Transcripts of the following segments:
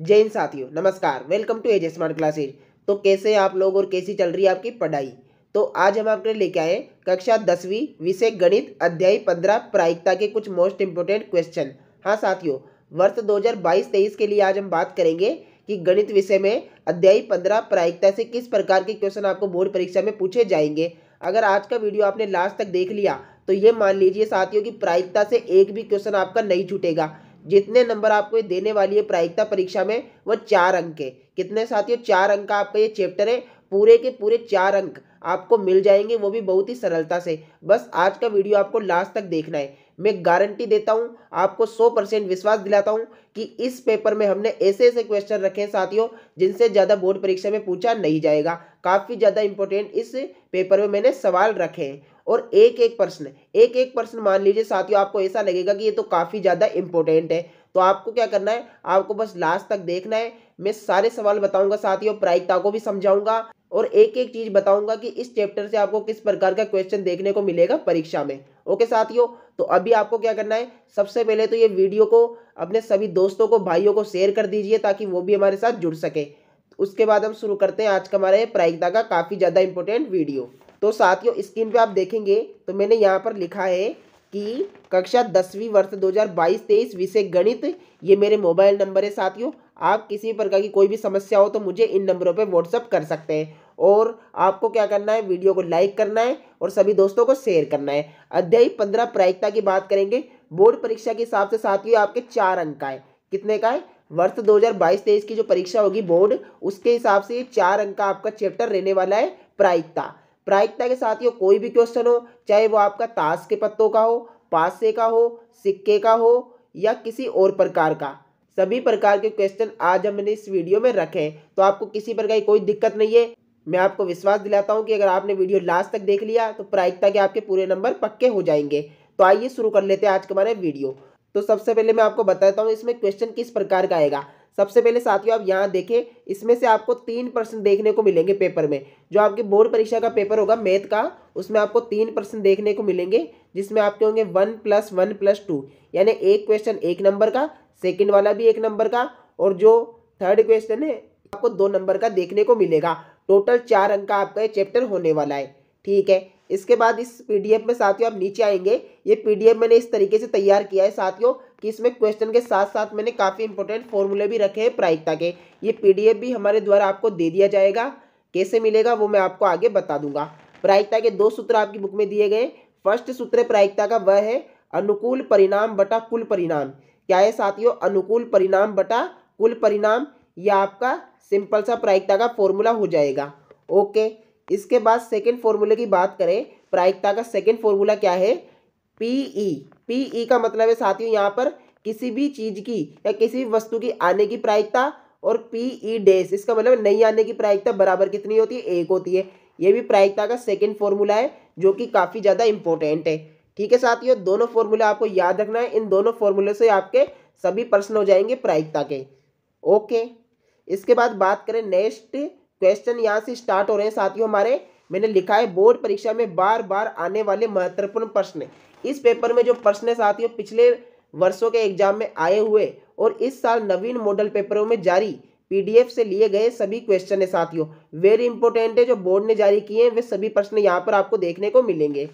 जय हिंद साथियों नमस्कार welcome to edge smart classes तो कैसे आप लोग और कैसी चल रही है आपकी पढ़ाई तो आज हम आपके लिए लेके आए कक्षा दसवीं विषय गणित अध्याय पंद्रह प्रायिकता के कुछ मोस्ट इम्पोर्टेंट क्वेश्चन हाँ साथियों वर्ष 2022-23 के लिए आज हम बात करेंगे कि गणित विषय में अध्याय पंद्रह प्रायिकता से किस प्रकार के क्वेश्चन आपको बोर्ड परीक्षा में पूछे जाएंगे अगर आज का वीडियो आपने लास्ट तक देख लिया तो ये मान लीजिए साथियों की प्रायिकता से एक भी क्वेश्चन आपका नहीं छूटेगा जितने नंबर आपको ये देने वाली है प्रायिकता परीक्षा में वो चार अंक के कितने साथियों चार अंक का आपका ये चैप्टर है पूरे के पूरे चार अंक आपको मिल जाएंगे वो भी बहुत ही सरलता से बस आज का वीडियो आपको लास्ट तक देखना है मैं गारंटी देता हूँ आपको 100 परसेंट विश्वास दिलाता हूँ कि इस पेपर में हमने ऐसे ऐसे क्वेश्चन रखे हैं साथियों जिनसे ज़्यादा बोर्ड परीक्षा में पूछा नहीं जाएगा काफ़ी ज़्यादा इंपॉर्टेंट इस पेपर में मैंने सवाल रखे हैं और एक एक प्रश्न एक एक प्रश्न मान लीजिए साथियों आपको ऐसा लगेगा कि ये तो काफ़ी ज़्यादा इंपॉर्टेंट है तो आपको क्या करना है आपको बस लास्ट तक देखना है मैं सारे सवाल बताऊंगा साथियों प्रायिकता को भी समझाऊंगा और एक एक चीज़ बताऊंगा कि इस चैप्टर से आपको किस प्रकार का क्वेश्चन देखने को मिलेगा परीक्षा में ओके साथियों तो अभी आपको क्या करना है सबसे पहले तो ये वीडियो को अपने सभी दोस्तों को भाइयों को शेयर कर दीजिए ताकि वो भी हमारे साथ जुड़ सके उसके बाद हम शुरू करते हैं आज का हमारा ये प्रायिकता का काफ़ी ज़्यादा इंपॉर्टेंट वीडियो तो साथियों स्क्रीन पे आप देखेंगे तो मैंने यहाँ पर लिखा है कि कक्षा दसवीं वर्ष 2022 तेईस विषय गणित ये मेरे मोबाइल नंबर है साथियों आप किसी प्रकार की कोई भी समस्या हो तो मुझे इन नंबरों पे व्हाट्सअप कर सकते हैं और आपको क्या करना है वीडियो को लाइक करना है और सभी दोस्तों को शेयर करना है अध्याय पंद्रह प्रायिकता की बात करेंगे बोर्ड परीक्षा के हिसाब से साथियों आपके चार अंक का है कितने का है वर्ष 2022 हज़ार की जो परीक्षा होगी बोर्ड उसके हिसाब से ये चार अंक का आपका चैप्टर रहने वाला है प्रायिकता प्रायिकता के साथ ये कोई भी क्वेश्चन हो चाहे वो आपका ताश के पत्तों का हो पासे का हो सिक्के का हो या किसी और प्रकार का सभी प्रकार के क्वेश्चन आज हमने इस वीडियो में रखे हैं तो आपको किसी प्रकार की कोई दिक्कत नहीं है मैं आपको विश्वास दिलाता हूँ कि अगर आपने वीडियो लास्ट तक देख लिया तो प्रायिकता के आपके पूरे नंबर पक्के हो जाएंगे तो आइए शुरू कर लेते हैं आज के हमारे वीडियो तो सबसे पहले मैं आपको बताता हूँ इसमें क्वेश्चन किस प्रकार का आएगा सबसे पहले साथियों आप यहाँ देखें इसमें से आपको तीन प्रश्न देखने को मिलेंगे पेपर में जो आपके बोर्ड परीक्षा का पेपर होगा मैथ का उसमें आपको तीन प्रश्न देखने को मिलेंगे जिसमें आपके होंगे one plus one plus two यानी एक क्वेश्चन एक नंबर का सेकेंड वाला भी एक नंबर का और जो थर्ड क्वेश्चन है आपको दो नंबर का देखने को मिलेगा टोटल चार अंक का आपका ये चैप्टर होने वाला है ठीक है इसके बाद इस पीडीएफ में साथियों आप नीचे आएंगे ये पीडीएफ मैंने इस तरीके से तैयार किया है साथियों कि इसमें क्वेश्चन के साथ साथ मैंने काफ़ी इंपॉर्टेंट फॉर्मूले भी रखे हैं प्रायिकता के ये पीडीएफ भी हमारे द्वारा आपको दे दिया जाएगा कैसे मिलेगा वो मैं आपको आगे बता दूंगा प्रायिकता के दो सूत्र आपकी बुक में दिए गए फर्स्ट सूत्र प्रायिकता का वह है अनुकूल परिणाम बटा कुल परिणाम क्या है साथियों अनुकूल परिणाम बटा कुल परिणाम यह आपका सिंपल सा प्रायिकता का फॉर्मूला हो जाएगा ओके इसके बाद सेकेंड फॉर्मूले की बात करें प्रायिकता का सेकेंड फॉर्मूला क्या है पीई पीई e. e का मतलब है साथियों यहाँ पर किसी भी चीज़ की या किसी भी वस्तु की आने की प्रायिकता और पीई डेस e इसका मतलब नहीं आने की प्रायिकता बराबर कितनी होती है एक होती है ये भी प्रायिकता का सेकेंड फॉर्मूला है जो कि काफ़ी ज़्यादा इंपॉर्टेंट है ठीक है साथियों दोनों फॉर्मूले आपको याद रखना है इन दोनों फॉर्मूले से आपके सभी प्रश्न हो जाएंगे प्रायिकता के ओके इसके बाद बात करें नेक्स्ट क्वेश्चन यहाँ से स्टार्ट हो रहे हैं साथियों हमारे मैंने लिखा है बोर्ड परीक्षा में बार बार आने वाले महत्वपूर्ण प्रश्न इस पेपर में जो प्रश्न साथियों पिछले वर्षों के एग्जाम में आए हुए और इस साल नवीन मॉडल पेपरों में जारी पीडीएफ से लिए गए सभी क्वेश्चन है साथियों वेरी इंपॉर्टेंट है जो बोर्ड ने जारी किए हैं वे सभी प्रश्न यहाँ पर आपको देखने को मिलेंगे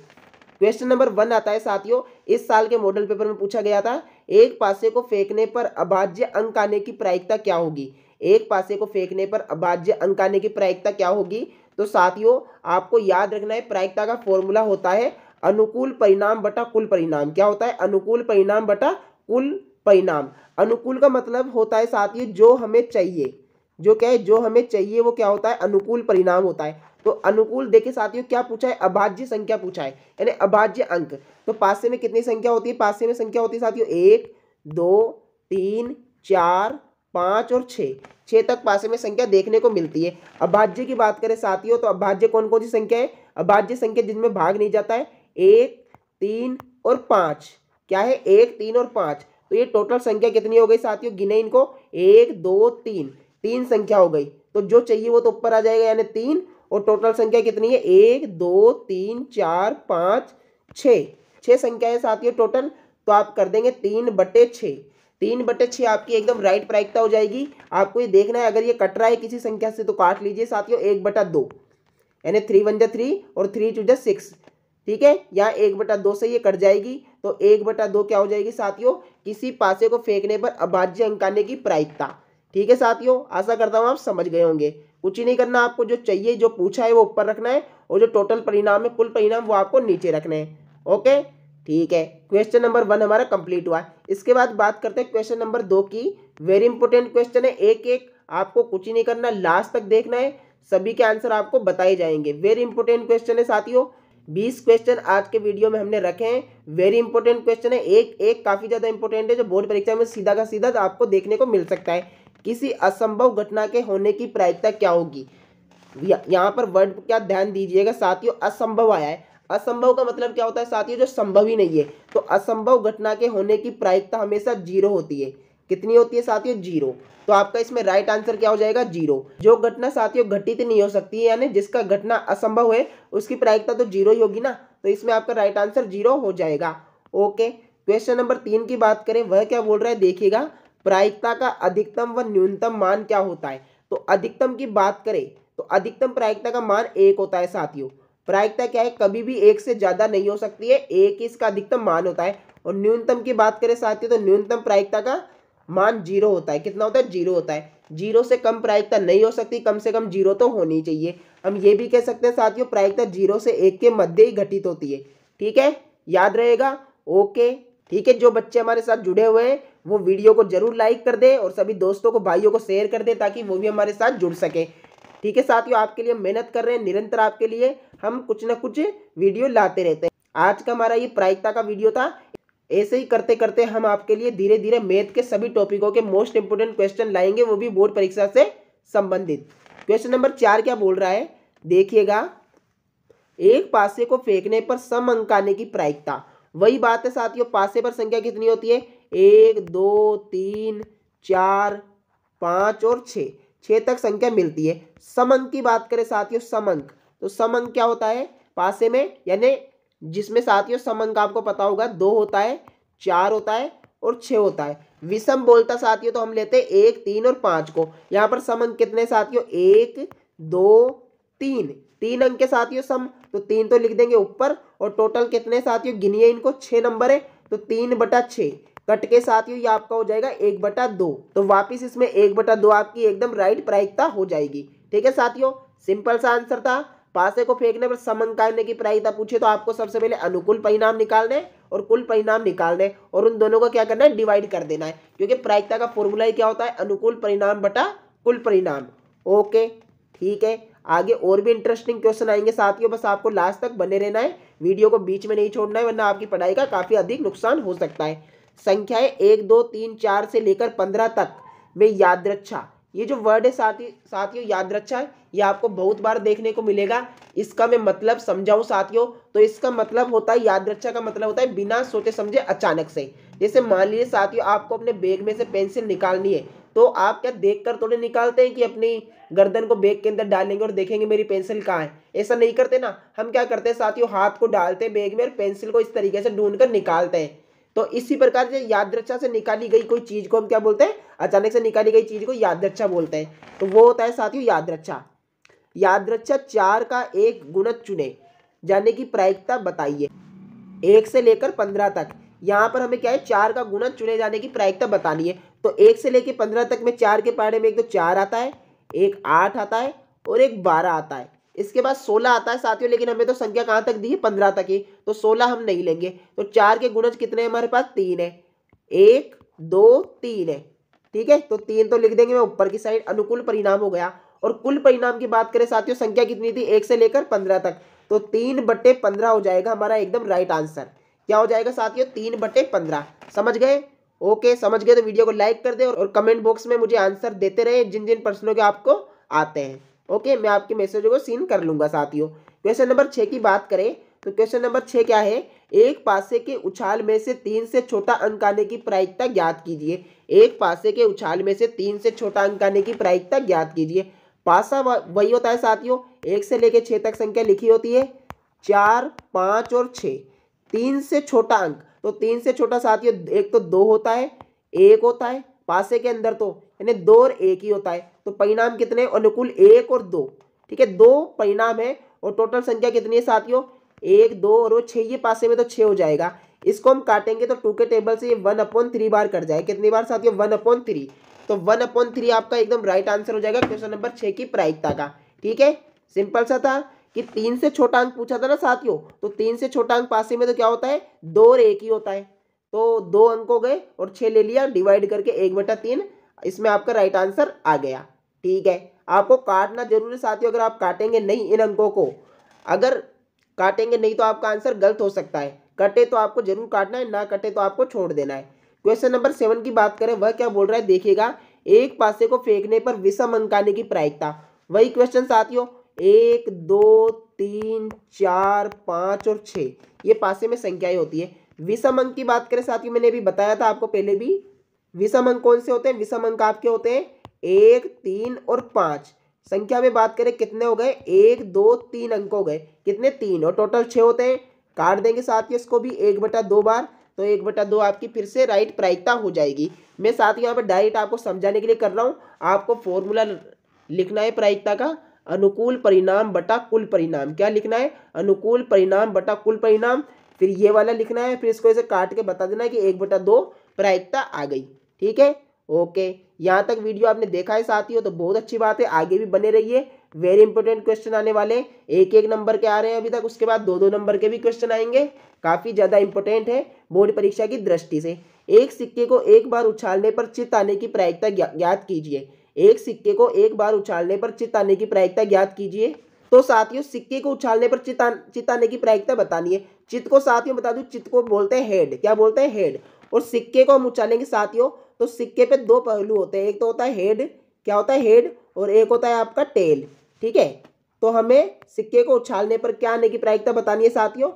क्वेश्चन नंबर वन आता है साथियों इस साल के मॉडल पेपर में पूछा गया था एक पासे को फेंकने पर अभाज्य अंक आने की प्रायिकता क्या होगी एक पासे को फेंकने पर अभाज्य अंक आने की प्रायिकता क्या होगी तो साथियों आपको याद रखना है प्रायिकता का फॉर्मूला होता है अनुकूल परिणाम बटा कुल परिणाम क्या होता है अनुकूल परिणाम बटा कुल परिणाम अनुकूल का मतलब होता है साथियों जो हमें चाहिए जो क्या है जो हमें चाहिए वो क्या होता है अनुकूल परिणाम होता है तो अनुकूल देखिए साथियों क्या पूछा है अभाज्य संख्या पूछा है यानी अभाज्य अंक तो पासे में कितनी संख्या होती है पासे में संख्या होती है साथियों एक दो तीन चार पाँच और छः छः तक पासे में संख्या देखने को मिलती है अभाज्य की बात करें साथियों तो अभाज्य कौन कौन सी संख्या है अभाज्य संख्या जिनमें भाग नहीं जाता है एक तीन और पाँच क्या है एक तीन और पाँच तो ये टोटल संख्या कितनी हो गई साथियों गिने इनको एक दो तीन तीन संख्या हो गई तो जो चाहिए वो तो ऊपर आ जाएगा यानी तीन और टोटल संख्या कितनी है एक दो तीन चार पाँच छः छः संख्या है साथियों टोटल तो आप कर देंगे तीन बटे छः तीन बटे छः आपकी एकदम राइट प्रायिकता हो जाएगी आपको ये देखना है अगर ये कट रहा है किसी संख्या से तो काट लीजिए साथियों एक बटा दो यानी थ्री वन जा थ्री और थ्री टू जा सिक्स ठीक है या एक बटा दो से ये कट जाएगी तो एक बटा दो क्या हो जाएगी साथियों किसी पासे को फेंकने पर अभाज्य अंकाने की प्रायिकता ठीक है साथियों आशा करता हूँ आप समझ गए होंगे कुछ ही नहीं करना आपको जो चाहिए जो पूछा है वो ऊपर रखना है और जो टोटल परिणाम है कुल परिणाम वो आपको नीचे रखना है ओके ठीक है क्वेश्चन नंबर वन हमारा कंप्लीट हुआ इसके बाद बात करते हैं क्वेश्चन नंबर दो की वेरी इंपॉर्टेंट क्वेश्चन है एक एक आपको कुछ ही नहीं करना लास्ट तक देखना है सभी के आंसर आपको बताए जाएंगे वेरी इंपॉर्टेंट क्वेश्चन है साथियों बीस क्वेश्चन आज के वीडियो में हमने रखे हैं वेरी इंपॉर्टेंट क्वेश्चन है एक एक काफ़ी ज़्यादा इंपॉर्टेंट है जो बोर्ड परीक्षा में सीधा का सीधा आपको देखने को मिल सकता है किसी असंभव घटना के होने की प्रायिकता क्या होगी यहाँ पर वर्ड क्या ध्यान दीजिएगा साथियों असंभव आया है असंभव का मतलब क्या होता है साथियों जो संभव ही नहीं है तो असंभव घटना के होने की प्रायिकता हमेशा जीरो होती है कितनी होती है साथियों जीरो तो आपका इसमें राइट आंसर क्या हो जाएगा जीरो जो घटना साथियों घटित नहीं हो सकती है यानी जिसका घटना असंभव है उसकी प्रायिकता तो जीरो ही होगी ना तो इसमें आपका राइट आंसर जीरो हो जाएगा ओके क्वेश्चन नंबर तीन की बात करें वह क्या बोल रहा है देखिएगा प्रायिकता का अधिकतम व न्यूनतम मान क्या होता है तो अधिकतम की बात करें तो अधिकतम प्रायिकता का मान एक होता है साथियों प्रायिकता क्या है कभी भी एक से ज्यादा नहीं हो सकती है एक इसका अधिकतम मान होता है और न्यूनतम की बात करें साथियों तो न्यूनतम प्रायिकता का मान जीरो होता है कितना होता है जीरो होता है जीरो से कम प्रायिकता नहीं हो सकती कम से कम जीरो तो होनी चाहिए हम ये भी कह सकते हैं साथियों प्रायिकता जीरो से एक के मध्य ही घटित होती है ठीक है याद रहेगा ओके ठीक है जो बच्चे हमारे साथ जुड़े हुए हैं वो वीडियो को जरूर लाइक कर दे और सभी दोस्तों को भाइयों को शेयर कर दे ताकि वो भी हमारे साथ जुड़ सके ठीक है साथियों आपके लिए मेहनत कर रहे हैं निरंतर आपके लिए हम कुछ ना कुछ वीडियो लाते रहते हैं आज का हमारा ये प्रायिकता का वीडियो था ऐसे ही करते करते हम आपके लिए धीरे धीरे मैथ के सभी टॉपिकों के मोस्ट इंपोर्टेंट क्वेश्चन लाएंगे वो भी बोर्ड परीक्षा से संबंधित क्वेश्चन नंबर चार क्या बोल रहा है देखिएगा एक पासे को फेंकने पर सम अंक आने की प्रायिकता वही बात है साथियों पासे पर संख्या कितनी होती है एक दो तीन चार पांच और छह छः तक संख्या मिलती है समंक की बात करें साथियों समंक तो समंक क्या होता है पासे में यानी जिसमें साथियों समंक आपको पता होगा दो होता है चार होता है और छ होता है विषम बोलता साथियों तो हम लेते हैं एक तीन और पाँच को यहाँ पर सम अंक कितने साथियों एक दो तीन तीन अंक के साथियों सम तो तीन तो लिख देंगे ऊपर और टोटल कितने साथियों गिनिए इनको छः नंबर है तो तीन बटा छः कट के साथ ही आपका हो जाएगा एक बटा दो तो वापिस इसमें एक बटा दो आपकी एकदम राइट प्रायिकता हो जाएगी ठीक है साथियों सिंपल सा आंसर था पासे को फेंकने पर समंकायने की प्रायिकता पूछे तो आपको सबसे पहले अनुकूल परिणाम निकालने और कुल परिणाम निकालने और उन दोनों को क्या करना है डिवाइड कर देना है क्योंकि प्रायिकता का फॉर्मूला ही क्या होता है अनुकूल परिणाम बटा कुल परिणाम ओके ठीक है आगे और भी इंटरेस्टिंग क्वेश्चन आएंगे साथियों बस आपको लास्ट तक बने रहना है वीडियो को बीच में नहीं छोड़ना है वरना आपकी पढ़ाई का काफ़ी अधिक नुकसान हो सकता है संख्याएं एक दो तीन चार से लेकर पंद्रह तक में यादरक्षा ये जो वर्ड है साथी साथियों याद रक्षा है ये आपको बहुत बार देखने को मिलेगा इसका मैं मतलब समझाऊं साथियों तो इसका मतलब होता है याद रक्षा का मतलब होता है बिना सोचे समझे अचानक से जैसे मान लीजिए साथियों आपको अपने बैग में से पेंसिल निकालनी है तो आप क्या देख कर थोड़े निकालते हैं कि अपनी गर्दन को बैग के अंदर डालेंगे और देखेंगे मेरी पेंसिल कहाँ है ऐसा नहीं करते ना हम क्या करते हैं साथियों हाथ को डालते हैं बैग में और पेंसिल को इस तरीके से ढूंढ कर निकालते हैं तो इसी प्रकार से रक्षा से निकाली गई कोई चीज को हम क्या बोलते हैं अचानक से निकाली गई चीज को रक्षा बोलते हैं तो वो होता है साथियों याद रक्षा चार का एक गुण चुने जाने की प्रायिकता बताइए एक से लेकर पंद्रह तक यहाँ पर हमें क्या है चार का गुण चुने जाने की प्रायिकता बतानी है तो एक से लेकर पंद्रह तक में चार के पारे में एक तो चार आता है एक आठ आता है और एक बारह आता है इसके बाद सोलह आता है साथियों लेकिन हमें तो संख्या कहाँ तक दी है पंद्रह तक ही तो सोलह हम नहीं लेंगे तो चार के गुणज कितने हमारे पास तीन है एक दो तीन है ठीक है तो तीन तो लिख देंगे मैं ऊपर की साइड अनुकूल परिणाम हो गया और कुल परिणाम की बात करें साथियों संख्या कितनी थी एक से लेकर पंद्रह तक तो तीन बटे पंद्रह हो जाएगा हमारा एकदम राइट आंसर क्या हो जाएगा साथियों तीन बटे पंद्रह समझ गए ओके समझ गए तो वीडियो को लाइक कर दे और, और कमेंट बॉक्स में मुझे आंसर देते रहे जिन जिन प्रश्नों के आपको आते हैं ओके मैं आपके मैसेजों को सीन कर लूंगा साथियों क्वेश्चन नंबर छः की बात करें तो क्वेश्चन नंबर छः क्या है एक पासे के उछाल में से तीन से छोटा अंक आने की प्रायिकता ज्ञात कीजिए एक पासे के उछाल में से तीन से छोटा अंक आने की प्रायिकता ज्ञात कीजिए पासा वही होता है साथियों एक से लेकर छः तक संख्या लिखी होती है चार पाँच और छः तीन से छोटा अंक तो तीन से छोटा साथियों एक तो दो होता है एक होता है पासे के अंदर तो यानी दो और एक ही होता है तो परिणाम कितने अनुकूल एक और दो ठीक है दो परिणाम है और टोटल संख्या कितनी है साथियों एक दो और वो छः ये पासे में तो छः हो जाएगा इसको हम काटेंगे तो टू के टेबल से ये वन अपॉन थ्री बार कट जाए कितनी बार साथियों वन अपॉन थ्री तो वन अपॉन थ्री आपका एकदम राइट आंसर हो जाएगा क्वेश्चन नंबर छः की प्रायिकता का ठीक है सिंपल सा था कि तीन से छोटा अंक पूछा था ना साथियों तो तीन से छोटा अंक पासे में तो क्या होता है दो और एक ही होता है तो दो अंक हो गए और छह ले लिया डिवाइड करके एक बटा तीन इसमें आपका राइट आंसर आ गया ठीक है आपको काटना जरूरी है साथियों अगर आप काटेंगे नहीं इन अंकों को अगर काटेंगे नहीं तो आपका आंसर गलत हो सकता है कटे तो आपको जरूर काटना है ना कटे तो आपको छोड़ देना है क्वेश्चन नंबर सेवन की बात करें वह क्या बोल रहा है देखिएगा एक पासे को फेंकने पर विषम अंक आने की प्रायिकता वही क्वेश्चन साथियों एक दो तीन चार पाँच और छः ये पासे में संख्याएं होती है विषम अंक की बात करें साथियों मैंने अभी बताया था आपको पहले भी विषम अंक कौन से होते हैं विषम अंक आपके होते हैं एक तीन और पांच संख्या में बात करें कितने हो गए एक दो तीन अंक हो गए कितने तीन और टोटल छः होते हैं काट देंगे साथियों इसको भी एक बटा दो बार तो एक बटा दो आपकी फिर से राइट प्रायिकता हो जाएगी मैं साथ यहाँ पर डायरेक्ट आपको समझाने के लिए कर रहा हूँ आपको फॉर्मूला लिखना है प्रायिकता का अनुकूल परिणाम बटा कुल परिणाम क्या लिखना है अनुकूल परिणाम बटा कुल परिणाम फिर ये वाला लिखना है फिर इसको ऐसे काट के बता देना कि एक बटा दो प्रायिकता आ गई ठीक है ओके यहाँ तक वीडियो आपने देखा है साथियों तो बहुत अच्छी बात है आगे भी बने रहिए वेरी इंपॉर्टेंट क्वेश्चन आने वाले एक एक नंबर के आ रहे हैं अभी तक उसके बाद दो दो नंबर के भी क्वेश्चन आएंगे काफ़ी ज़्यादा इंपॉर्टेंट है बोर्ड परीक्षा की दृष्टि से एक सिक्के को एक बार उछालने पर चित आने की प्रायिकता ज्ञात कीजिए एक सिक्के को एक बार उछालने पर चित आने की प्रायिकता ज्ञात कीजिए तो साथियों सिक्के को उछालने पर चिता आने की प्रायिकता बतानी है चित्त को साथियों बता दू चित्त को बोलते हैं हेड क्या बोलते हैं हेड और सिक्के को हम उछालेंगे साथियों तो सिक्के पे दो पहलू होते हैं एक तो होता है हेड क्या होता है हेड और एक होता है आपका टेल ठीक है तो हमें सिक्के को उछालने पर क्या आने की प्रायिकता बतानी है साथियों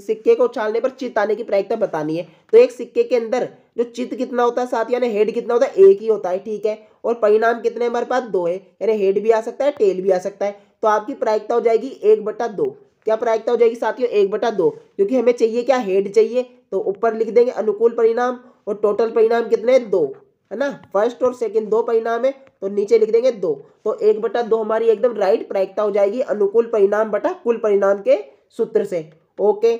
सिक्के को उछालने पर चित्त आने की प्रायिकता बतानी है तो एक सिक्के के अंदर जो चित्त कितना होता है साथियों हेड कितना होता है एक ही होता है ठीक है और परिणाम कितने हमारे पास दो है यानी हेड भी आ सकता है टेल भी आ सकता है तो आपकी प्रायिकता हो जाएगी एक बटा दो क्या प्रायिकता हो जाएगी साथियों एक बटा दो क्योंकि हमें चाहिए क्या हेड चाहिए तो ऊपर लिख देंगे अनुकूल परिणाम और टोटल परिणाम कितने दो है ना फर्स्ट और सेकंड दो परिणाम है तो नीचे लिख देंगे दो तो एक बटा दो हमारी एकदम राइट प्रायिकता हो जाएगी अनुकूल परिणाम बटा कुल परिणाम के सूत्र से ओके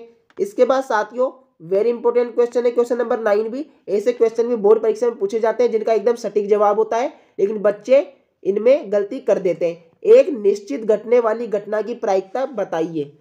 इसके बाद साथियों वेरी इंपॉर्टेंट क्वेश्चन है क्वेश्चन नंबर नाइन भी ऐसे क्वेश्चन भी बोर्ड परीक्षा में पूछे जाते हैं जिनका एकदम सटीक जवाब होता है लेकिन बच्चे इनमें गलती कर देते हैं एक निश्चित घटने वाली घटना की प्रायिकता बताइए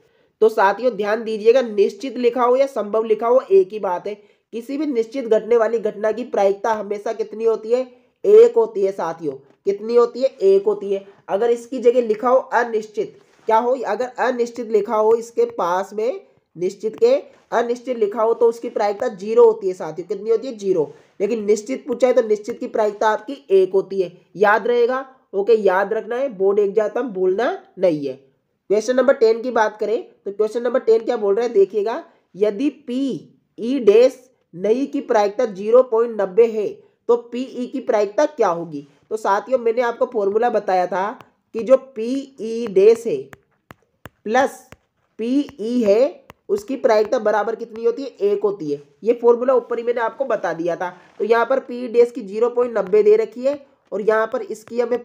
तो साथियों ध्यान दीजिएगा निश्चित लिखा हो या संभव लिखा हो एक ही बात है किसी भी निश्चित घटने वाली घटना की प्रायिकता हमेशा कितनी होती है एक होती है साथियों कितनी होती है एक होती है अगर इसकी जगह लिखा हो अनिश्चित क्या हो अगर अनिश्चित लिखा हो इसके पास में निश्चित के अनिश्चित लिखा हो तो उसकी प्रायिकता जीरो होती है साथियों कितनी होती है जीरो लेकिन निश्चित पूछा है तो निश्चित की प्रायिकता आपकी एक होती है याद रहेगा ओके याद रखना है बोर्ड एग्जाम बोलना नहीं है क्वेश्चन नंबर टेन की बात करें तो क्वेश्चन नंबर टेन क्या बोल रहा है देखिएगा यदि पी ई डेस नई की प्रायिकता जीरो पॉइंट नब्बे है तो पी ई e की प्रायिकता क्या होगी तो साथियों मैंने आपको फॉर्मूला बताया था कि जो पी ई डेस है प्लस पी ई है उसकी प्रायिकता बराबर कितनी होती है एक होती है ये फॉर्मूला ऊपर ही मैंने आपको बता दिया था तो यहाँ पर पी डेस की जीरो पॉइंट नब्बे दे रखी है और यहाँ पर इसकी हमें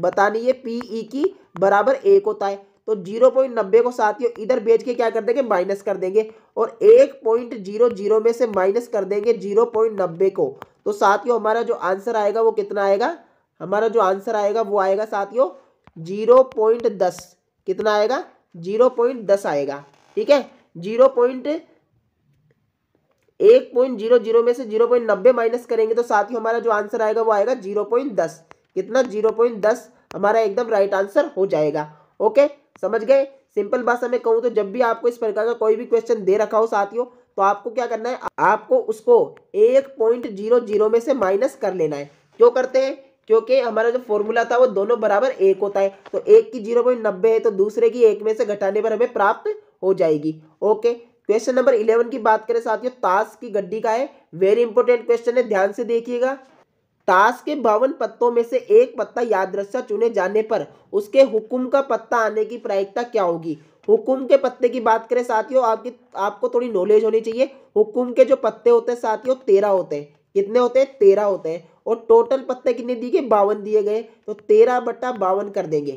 बतानी है पी ई e की बराबर एक होता है तो जीरो पॉइंट नब्बे को साथियों इधर बेच के क्या कर देंगे माइनस कर देंगे और एक पॉइंट जीरो जीरो में से माइनस कर देंगे जीरो पॉइंट नब्बे को तो साथियों हमारा जो आंसर आएगा वो कितना आएगा हमारा जो आंसर आएगा वो आएगा साथियों जीरो पॉइंट दस कितना आएगा जीरो पॉइंट दस आएगा ठीक है जीरो पॉइंट एक पॉइंट जीरो जीरो में से जीरो पॉइंट नब्बे माइनस करेंगे तो साथ ही हमारा जो आंसर आएगा वो आएगा जीरो पॉइंट दस कितना जीरो पॉइंट दस हमारा एकदम राइट आंसर हो जाएगा ओके समझ गए सिंपल भाषा में कहूँ तो जब भी आपको इस प्रकार का कोई भी क्वेश्चन दे रखा हो साथियों तो आपको क्या करना है आपको उसको एक पॉइंट जीरो जीरो में से माइनस कर लेना है क्यों करते हैं क्योंकि हमारा जो फॉर्मूला था वो दोनों बराबर एक होता है तो एक की जीरो पॉइंट नब्बे है तो दूसरे की एक में से घटाने पर हमें प्राप्त हो जाएगी ओके क्वेश्चन नंबर इलेवन की बात करें साथियों ताश की गड्डी का है वेरी इंपॉर्टेंट क्वेश्चन है ध्यान से देखिएगा ताश के बावन पत्तों में से एक पत्ता यादृशा चुने जाने पर उसके हुक्म का पत्ता आने की प्रायिकता क्या होगी हुक्म के पत्ते की बात करें साथियों आपकी आपको थोड़ी नॉलेज होनी चाहिए हुक्म के जो पत्ते होते हैं साथियों तेरह होते हैं कितने होते हैं तेरह होते हैं और टोटल पत्ते कितने दिए गए बावन दिए गए तो तेरह बट्टा बावन कर देंगे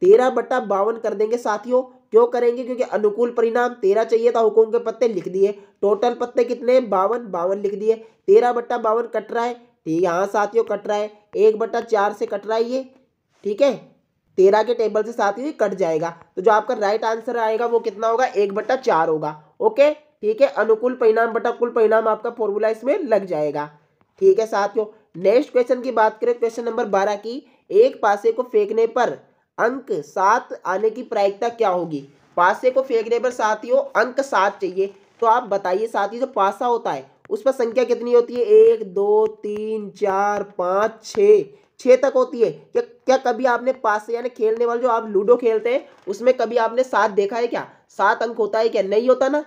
तेरह बट्टा बावन कर देंगे साथियों क्यों करेंगे क्योंकि अनुकूल परिणाम तेरह चाहिए था हुकुम के पत्ते लिख दिए टोटल पत्ते कितने बावन बावन लिख दिए तेरह बट्टा बावन कट रहा है ठीक है हाँ साथियों कट रहा है एक बट्टा चार से कट रहा है ये ठीक है तेरह के टेबल से साथियों कट जाएगा तो जो आपका राइट आंसर आएगा वो कितना होगा एक बट्टा चार होगा ओके ठीक है अनुकूल परिणाम बटा कुल परिणाम आपका फॉर्मूला इसमें लग जाएगा ठीक है साथियों नेक्स्ट क्वेश्चन की बात करें क्वेश्चन नंबर बारह की एक पासे को फेंकने पर अंक सात आने की प्रायिकता क्या होगी पासे को फेवरेबल साथियों अंक सात चाहिए तो आप बताइए साथी जो पासा होता है उस पर संख्या कितनी होती है एक दो तीन चार पाँच छः छः तक होती है क्या क्या कभी आपने पास यानी खेलने वाले जो आप लूडो खेलते हैं उसमें कभी आपने सात देखा है क्या सात अंक होता है क्या नहीं होता ना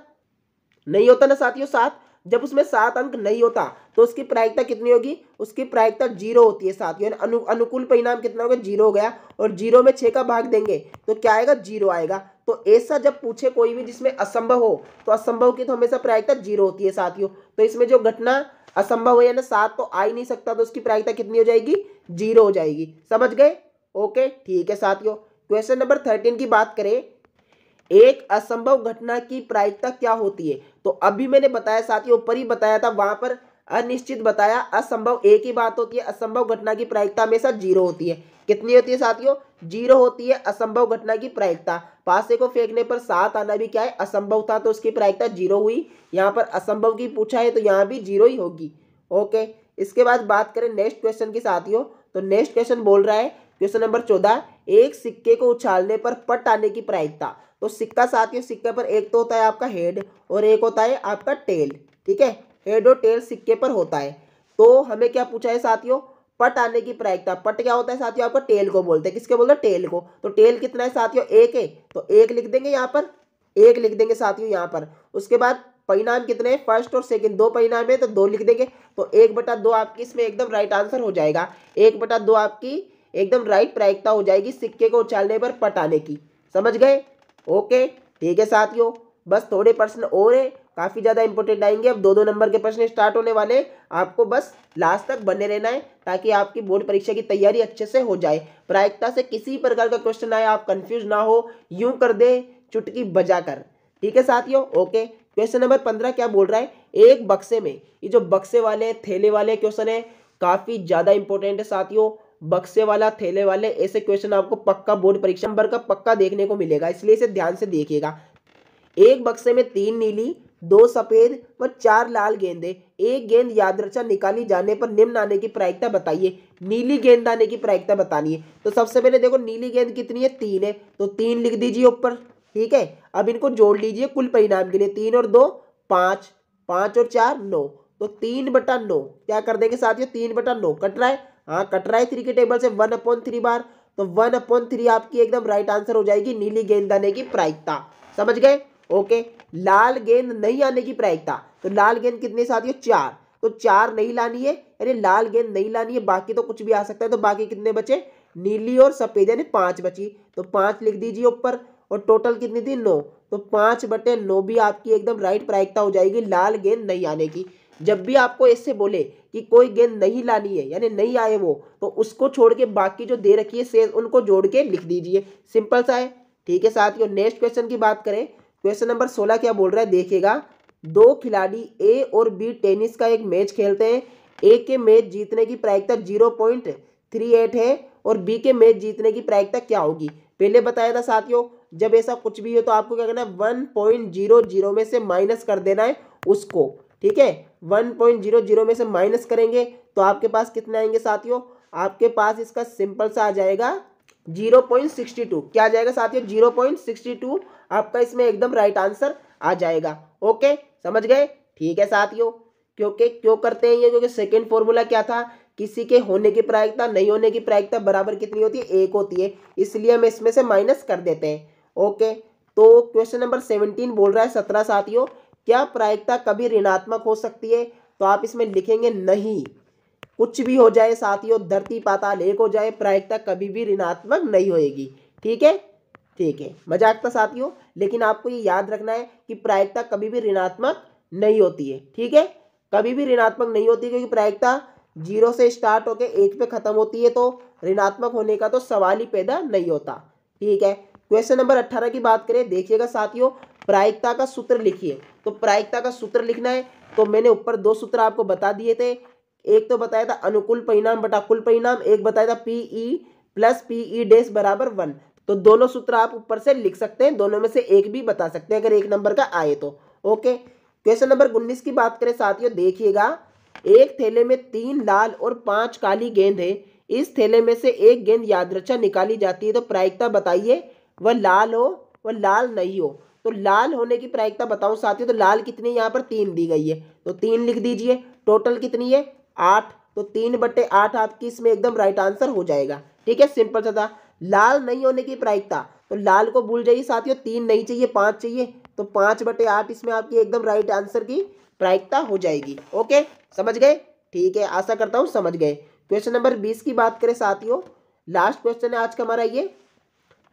नहीं होता ना साथियों सात जब उसमें सात अंक नहीं होता तो उसकी प्रायिकता कितनी होगी उसकी प्रायिकता जीरो होती है सात यानी अनु, अनुकूल परिणाम कितना होगा जीरो हो गया और जीरो में छः का भाग देंगे तो क्या आएगा जीरो आएगा तो ऐसा जब पूछे कोई भी जिसमें असंभव हो तो असंभव की तो हमेशा प्रायिकता जीरो होती है साथियों तो इसमें जो घटना असंभव हो यानी सात तो आ ही नहीं सकता तो उसकी प्रायिकता कितनी हो जाएगी जीरो हो जाएगी समझ गए ओके ठीक है साथियों क्वेश्चन नंबर थर्टीन की बात करें एक असंभव घटना की प्रायिकता क्या होती है तो अभी मैंने बताया साथियों ऊपर ही बताया था वहां पर अनिश्चित बताया असंभव एक ही बात होती है असंभव घटना की प्रायिकता हमेशा जीरो होती है कितनी होती है साथियों जीरो होती है असंभव घटना की प्रायिकता पासे को फेंकने पर सात आना भी क्या है असंभव था तो उसकी प्रायिकता जीरो हुई यहाँ पर असंभव की पूछा है तो यहाँ भी जीरो ही होगी ओके इसके बाद बात करें नेक्स्ट क्वेश्चन की साथियों तो नेक्स्ट क्वेश्चन बोल रहा है क्वेश्चन नंबर चौदह एक सिक्के को उछालने पर पट आने की प्रायिकता तो सिक्का साथियों सिक्के पर एक तो होता है आपका हेड और एक होता है आपका टेल ठीक है हेड और टेल सिक्के पर होता है तो हमें क्या पूछा है साथियों पट आने की प्रायिकता पट क्या होता है साथियों आपका टेल को बोलते हैं किसके बोलते हैं टेल को तो टेल कितना है साथियों एक है तो एक लिख देंगे यहाँ पर एक लिख देंगे साथियों यहाँ पर उसके बाद परिणाम कितने हैं फर्स्ट और सेकंड दो परिणाम है तो दो लिख देंगे तो एक बटा दो आपकी इसमें एकदम राइट आंसर हो जाएगा एक बटा दो आपकी एकदम राइट प्रायिकता हो जाएगी सिक्के को उछालने पर पट आने की समझ गए ओके ठीक है साथियों बस थोड़े प्रश्न और है काफ़ी ज़्यादा इंपॉर्टेंट आएंगे अब दो दो नंबर के प्रश्न स्टार्ट होने वाले आपको बस लास्ट तक बने रहना है ताकि आपकी बोर्ड परीक्षा की तैयारी अच्छे से हो जाए प्रायिकता से किसी प्रकार का क्वेश्चन आए आप कंफ्यूज ना हो यूं कर दे चुटकी बजा कर ठीक है साथियों ओके क्वेश्चन नंबर पंद्रह क्या बोल रहा है एक बक्से में ये जो बक्से वाले थैले वाले क्वेश्चन है काफ़ी ज़्यादा इंपॉर्टेंट है साथियों बक्से वाला थैले वाले ऐसे क्वेश्चन आपको पक्का बोर्ड परीक्षा नंबर का पक्का देखने को मिलेगा इसलिए इसे ध्यान से देखिएगा एक बक्से में तीन नीली दो सफेद व चार लाल गेंदे एक गेंद यादरचा निकाली जाने पर निम्न आने की प्रायिकता बताइए नीली गेंद आने की प्रायिकता बतानी है तो सबसे पहले देखो नीली गेंद कितनी है तीन है तो तीन लिख दीजिए ऊपर ठीक है अब इनको जोड़ लीजिए कुल परिणाम के लिए तीन और दो पांच पांच और चार नौ तो तीन बटा नौ क्या कर देंगे साथियों तीन बटा नौ कट रहा है हाँ कटराई थ्री के टेबल से वन अपॉइंट थ्री बार तो वन अपॉइंट थ्री आपकी एकदम राइट आंसर हो जाएगी नीली गेंद आने की प्रायिकता समझ गए ओके लाल गेंद नहीं आने की प्रायिकता तो लाल गेंद कितने से आती है चार तो चार नहीं लानी है यानी लाल गेंद नहीं लानी है बाकी तो कुछ भी आ सकता है तो बाकी कितने बचे नीली और सफेद यानी पांच बची तो पांच लिख दीजिए ऊपर और टोटल कितनी थी नौ तो पांच बटे नौ भी आपकी एकदम राइट प्रायिकता हो जाएगी लाल गेंद नहीं आने की जब भी आपको ऐसे बोले कि कोई गेंद नहीं लानी है यानी नहीं आए वो तो उसको छोड़ के बाकी जो दे रखी है सेल उनको जोड़ के लिख दीजिए सिंपल सा है ठीक है साथियों नेक्स्ट क्वेश्चन की बात करें क्वेश्चन नंबर सोलह क्या बोल रहा है देखेगा दो खिलाड़ी ए और बी टेनिस का एक मैच खेलते हैं ए के मैच जीतने की प्रायिकता जीरो पॉइंट थ्री एट है और बी के मैच जीतने की प्रायिकता क्या होगी पहले बताया था साथियों जब ऐसा कुछ भी हो तो आपको क्या करना है वन पॉइंट जीरो जीरो में से माइनस कर देना है उसको ठीक है वन पॉइंट जीरो जीरो में से माइनस करेंगे तो आपके पास कितने आएंगे साथियों आपके पास इसका सिंपल सा आ जाएगा जीरो पॉइंट सिक्सटी टू क्या आ जाएगा साथियों जीरो पॉइंट सिक्सटी टू आपका इसमें एकदम राइट आंसर आ जाएगा ओके समझ गए ठीक है साथियों क्योंकि क्यों करते हैं ये क्योंकि सेकेंड फॉर्मूला क्या था किसी के होने की प्रायिकता नहीं होने की प्रायिकता बराबर कितनी होती है एक होती है इसलिए हम इसमें से माइनस कर देते हैं ओके तो क्वेश्चन नंबर सेवनटीन बोल रहा है सत्रह साथियों क्या प्रायिकता कभी ऋणात्मक हो सकती है तो आप इसमें लिखेंगे नहीं कुछ भी हो जाए साथियों धरती पाताल एक हो जाए प्रायिकता कभी भी ऋणात्मक नहीं होएगी ठीक है ठीक है मजाक था साथियों लेकिन आपको ये याद रखना है कि प्रायिकता कभी भी ऋणात्मक नहीं होती है ठीक है कभी भी ऋणात्मक नहीं होती क्योंकि प्रायिकता जीरो से स्टार्ट होकर एक पे ख़त्म होती है तो ऋणात्मक होने का तो सवाल ही पैदा नहीं होता ठीक है क्वेश्चन नंबर अट्ठारह की बात करें देखिएगा साथियों प्रायिकता का सूत्र लिखिए तो प्रायिकता का सूत्र लिखना है तो मैंने ऊपर दो सूत्र आपको बता दिए थे एक तो बताया था अनुकूल परिणाम बटा कुल परिणाम एक बताया था पीई प्लस पीई डे डेस बराबर वन तो दोनों सूत्र आप ऊपर से लिख सकते हैं दोनों में से एक भी बता सकते हैं अगर एक नंबर का आए तो ओके क्वेश्चन नंबर उन्नीस की बात करें साथियों देखिएगा एक थैले में तीन लाल और पांच काली गेंद है इस थैले में से एक गेंद यादरचा निकाली जाती है तो प्रायिकता बताइए वह लाल हो वह लाल नहीं हो तो लाल होने की प्रायिकता बताऊं साथियों तो लाल कितनी यहाँ पर तीन दी गई है तो तीन लिख दीजिए टोटल कितनी है आठ तो तीन बटे आठ आपकी इसमें एकदम राइट आंसर हो जाएगा ठीक है सिंपल सा था लाल नहीं होने की प्रायिकता तो लाल को भूल जाइए साथियों तीन नहीं चाहिए पाँच चाहिए तो पाँच बटे आठ इसमें आपकी एकदम राइट आंसर की प्रायिकता हो जाएगी ओके समझ गए ठीक है आशा करता हूँ समझ गए क्वेश्चन नंबर बीस की बात करें साथियों लास्ट क्वेश्चन है आज का हमारा ये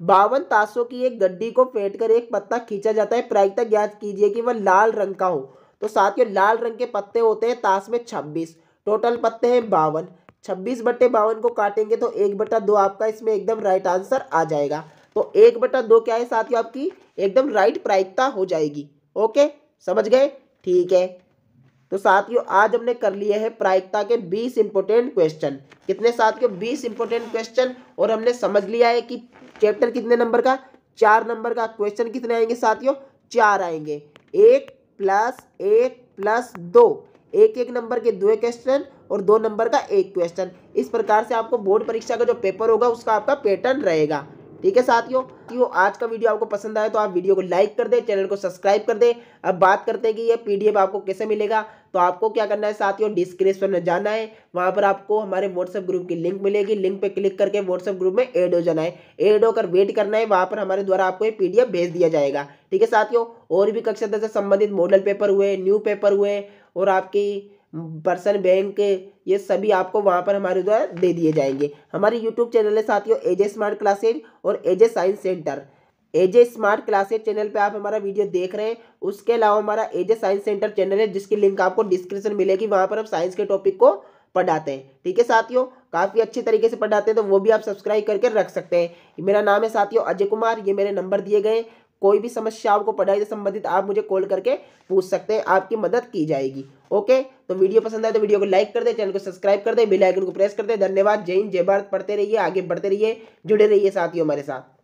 बावन ताशों की एक गड्डी को फेंट कर एक पत्ता खींचा जाता है प्रायिकता ज्ञात कीजिए कि वह लाल रंग का हो तो साथियों लाल रंग के पत्ते होते हैं ताश में छब्बीस टोटल पत्ते हैं बावन छब्बीस बट्टे बावन को काटेंगे तो एक बट्टा दो आपका इसमें एकदम राइट आंसर आ जाएगा तो एक बटा दो क्या है साथियों आपकी एकदम राइट प्रायिकता हो जाएगी ओके समझ गए ठीक है तो साथियों आज हमने कर लिए हैं प्रायिकता के 20 इंपोर्टेंट क्वेश्चन कितने साथियों 20 इंपोर्टेंट क्वेश्चन और हमने समझ लिया है कि चैप्टर कितने नंबर का चार नंबर का क्वेश्चन कितने आएंगे साथियों चार आएंगे एक प्लस एक प्लस दो एक एक नंबर के दो क्वेश्चन और दो नंबर का एक क्वेश्चन इस प्रकार से आपको बोर्ड परीक्षा का जो पेपर होगा उसका आपका पैटर्न रहेगा ठीक है साथियों साथियों आज का वीडियो आपको पसंद आया तो आप वीडियो को लाइक कर दे चैनल को सब्सक्राइब कर दे अब बात करते हैं कि ये पीडीएफ आपको कैसे मिलेगा तो आपको क्या करना है साथियों डिस्क्रिप्शन में जाना है वहाँ पर आपको हमारे व्हाट्सएप ग्रुप की लिंक मिलेगी लिंक पे क्लिक करके व्हाट्सएप ग्रुप में एड हो जाना है एड होकर वेट करना है वहाँ पर हमारे द्वारा आपको ये पीडीएफ भेज दिया जाएगा ठीक है साथियों और भी कक्षा से संबंधित मॉडल पेपर हुए न्यू पेपर हुए और आपकी बर्सन बैंक ये सभी आपको वहाँ पर हमारे द्वारा दे दिए जाएंगे हमारे यूट्यूब चैनल है साथियों एजे स्मार्ट क्लासेज और AJ science centre AJ smart classes channel पे आप हमारा वीडियो देख रहे हैं उसके अलावा हमारा एजे साइंस सेंटर चैनल है जिसकी लिंक आपको डिस्क्रिप्शन मिलेगी वहाँ पर हम साइंस के टॉपिक को पढ़ाते हैं ठीक है साथियों काफ़ी अच्छे तरीके से पढ़ाते हैं तो वो भी आप सब्सक्राइब करके रख सकते हैं मेरा नाम है साथियों अजय कुमार ये मेरे नंबर दिए गए कोई भी समस्या आपको पढ़ाई से संबंधित आप मुझे कॉल करके पूछ सकते हैं आपकी मदद की जाएगी ओके तो वीडियो पसंद आए तो वीडियो को लाइक कर दे चैनल को सब्सक्राइब कर दे बेल आइकन को प्रेस कर दे धन्यवाद जय हिंद जय भारत पढ़ते रहिए आगे बढ़ते रहिए जुड़े रहिए साथियों हमारे साथ